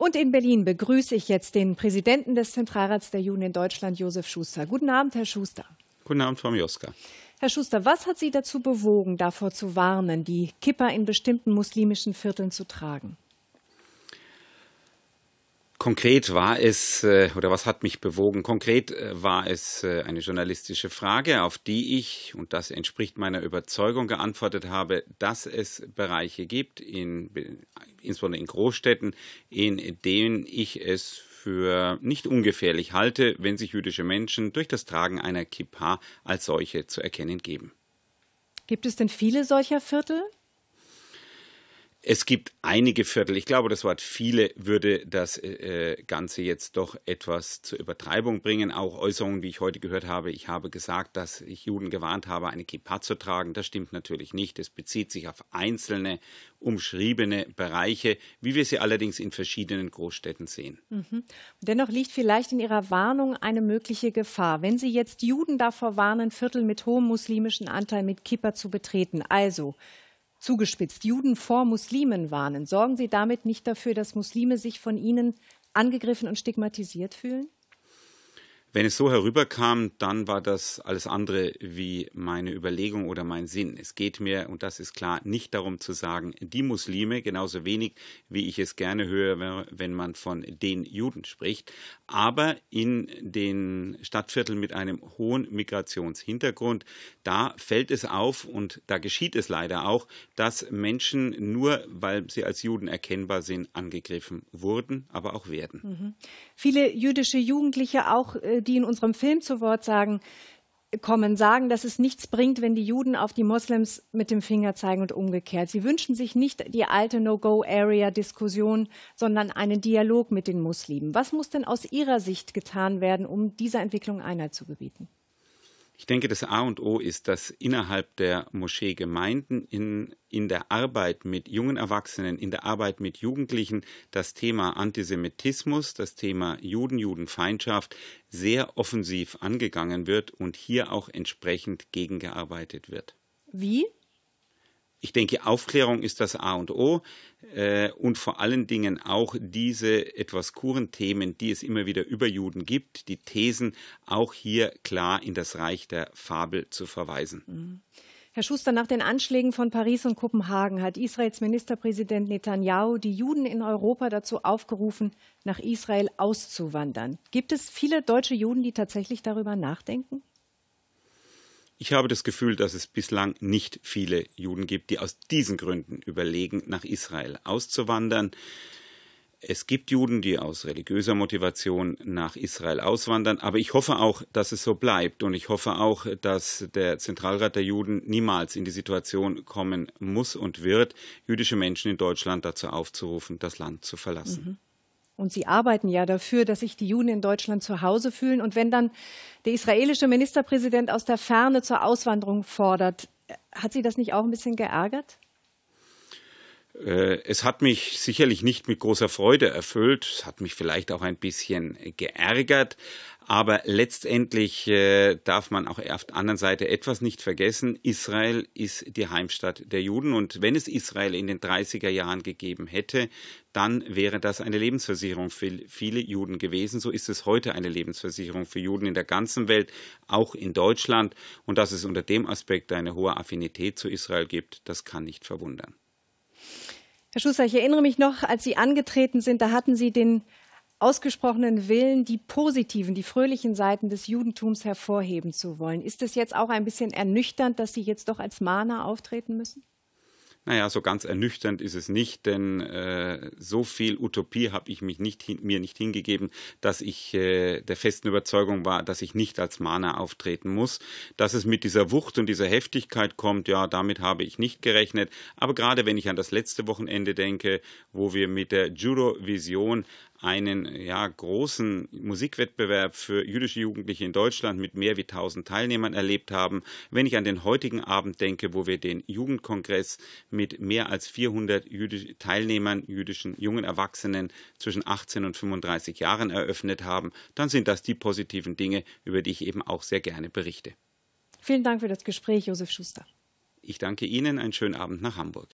Und in Berlin begrüße ich jetzt den Präsidenten des Zentralrats der Juden in Deutschland, Josef Schuster. Guten Abend, Herr Schuster. Guten Abend, Frau Mioska. Herr Schuster, was hat Sie dazu bewogen, davor zu warnen, die Kippa in bestimmten muslimischen Vierteln zu tragen? Konkret war es, äh, oder was hat mich bewogen? Konkret äh, war es äh, eine journalistische Frage, auf die ich, und das entspricht meiner Überzeugung, geantwortet habe, dass es Bereiche gibt, in, insbesondere in Großstädten, in denen ich es für nicht ungefährlich halte, wenn sich jüdische Menschen durch das Tragen einer Kippa als solche zu erkennen geben. Gibt es denn viele solcher Viertel? Es gibt einige Viertel. Ich glaube, das Wort viele würde das äh, äh, Ganze jetzt doch etwas zur Übertreibung bringen. Auch Äußerungen, wie ich heute gehört habe, ich habe gesagt, dass ich Juden gewarnt habe, eine Kippa zu tragen. Das stimmt natürlich nicht. Es bezieht sich auf einzelne umschriebene Bereiche, wie wir sie allerdings in verschiedenen Großstädten sehen. Mhm. Dennoch liegt vielleicht in Ihrer Warnung eine mögliche Gefahr. Wenn Sie jetzt Juden davor warnen, Viertel mit hohem muslimischen Anteil mit Kippa zu betreten, also Zugespitzt, Juden vor Muslimen warnen. Sorgen Sie damit nicht dafür, dass Muslime sich von Ihnen angegriffen und stigmatisiert fühlen? Wenn es so herüberkam, dann war das alles andere wie meine Überlegung oder mein Sinn. Es geht mir, und das ist klar, nicht darum zu sagen, die Muslime, genauso wenig wie ich es gerne höre, wenn man von den Juden spricht, aber in den Stadtvierteln mit einem hohen Migrationshintergrund, da fällt es auf und da geschieht es leider auch, dass Menschen nur, weil sie als Juden erkennbar sind, angegriffen wurden, aber auch werden. Mhm. Viele jüdische Jugendliche auch äh, die in unserem Film zu Wort sagen, kommen, sagen, dass es nichts bringt, wenn die Juden auf die Moslems mit dem Finger zeigen und umgekehrt. Sie wünschen sich nicht die alte No-Go-Area-Diskussion, sondern einen Dialog mit den Muslimen. Was muss denn aus Ihrer Sicht getan werden, um dieser Entwicklung Einhalt zu gebieten? Ich denke, das A und O ist, dass innerhalb der Moscheegemeinden in, in der Arbeit mit jungen Erwachsenen, in der Arbeit mit Jugendlichen das Thema Antisemitismus, das Thema Juden, Judenfeindschaft sehr offensiv angegangen wird und hier auch entsprechend gegengearbeitet wird. Wie? ich denke, Aufklärung ist das A und O äh, und vor allen Dingen auch diese etwas kuren Themen, die es immer wieder über Juden gibt, die Thesen auch hier klar in das Reich der Fabel zu verweisen. Mhm. Herr Schuster, nach den Anschlägen von Paris und Kopenhagen hat Israels Ministerpräsident Netanyahu die Juden in Europa dazu aufgerufen, nach Israel auszuwandern. Gibt es viele deutsche Juden, die tatsächlich darüber nachdenken? Ich habe das Gefühl, dass es bislang nicht viele Juden gibt, die aus diesen Gründen überlegen, nach Israel auszuwandern. Es gibt Juden, die aus religiöser Motivation nach Israel auswandern, aber ich hoffe auch, dass es so bleibt und ich hoffe auch, dass der Zentralrat der Juden niemals in die Situation kommen muss und wird, jüdische Menschen in Deutschland dazu aufzurufen, das Land zu verlassen. Mhm und Sie arbeiten ja dafür, dass sich die Juden in Deutschland zu Hause fühlen. Und wenn dann der israelische Ministerpräsident aus der Ferne zur Auswanderung fordert, äh, hat Sie das nicht auch ein bisschen geärgert? Äh, es hat mich sicherlich nicht mit großer Freude erfüllt, es hat mich vielleicht auch ein bisschen geärgert, aber letztendlich äh, darf man auch auf der anderen Seite etwas nicht vergessen. Israel ist die Heimstadt der Juden. Und wenn es Israel in den 30er Jahren gegeben hätte, dann wäre das eine Lebensversicherung für viele Juden gewesen. So ist es heute eine Lebensversicherung für Juden in der ganzen Welt, auch in Deutschland. Und dass es unter dem Aspekt eine hohe Affinität zu Israel gibt, das kann nicht verwundern. Herr Schuster, ich erinnere mich noch, als Sie angetreten sind, da hatten Sie den ausgesprochenen Willen, die positiven, die fröhlichen Seiten des Judentums hervorheben zu wollen. Ist es jetzt auch ein bisschen ernüchternd, dass Sie jetzt doch als Mahner auftreten müssen? Naja, so ganz ernüchternd ist es nicht, denn äh, so viel Utopie habe ich mich nicht hin, mir nicht hingegeben, dass ich äh, der festen Überzeugung war, dass ich nicht als Mana auftreten muss. Dass es mit dieser Wucht und dieser Heftigkeit kommt, ja, damit habe ich nicht gerechnet. Aber gerade wenn ich an das letzte Wochenende denke, wo wir mit der Judo-Vision einen ja, großen Musikwettbewerb für jüdische Jugendliche in Deutschland mit mehr wie 1000 Teilnehmern erlebt haben. Wenn ich an den heutigen Abend denke, wo wir den Jugendkongress mit mehr als 400 jüdisch Teilnehmern, jüdischen jungen Erwachsenen zwischen 18 und 35 Jahren eröffnet haben, dann sind das die positiven Dinge, über die ich eben auch sehr gerne berichte. Vielen Dank für das Gespräch, Josef Schuster. Ich danke Ihnen. Einen schönen Abend nach Hamburg.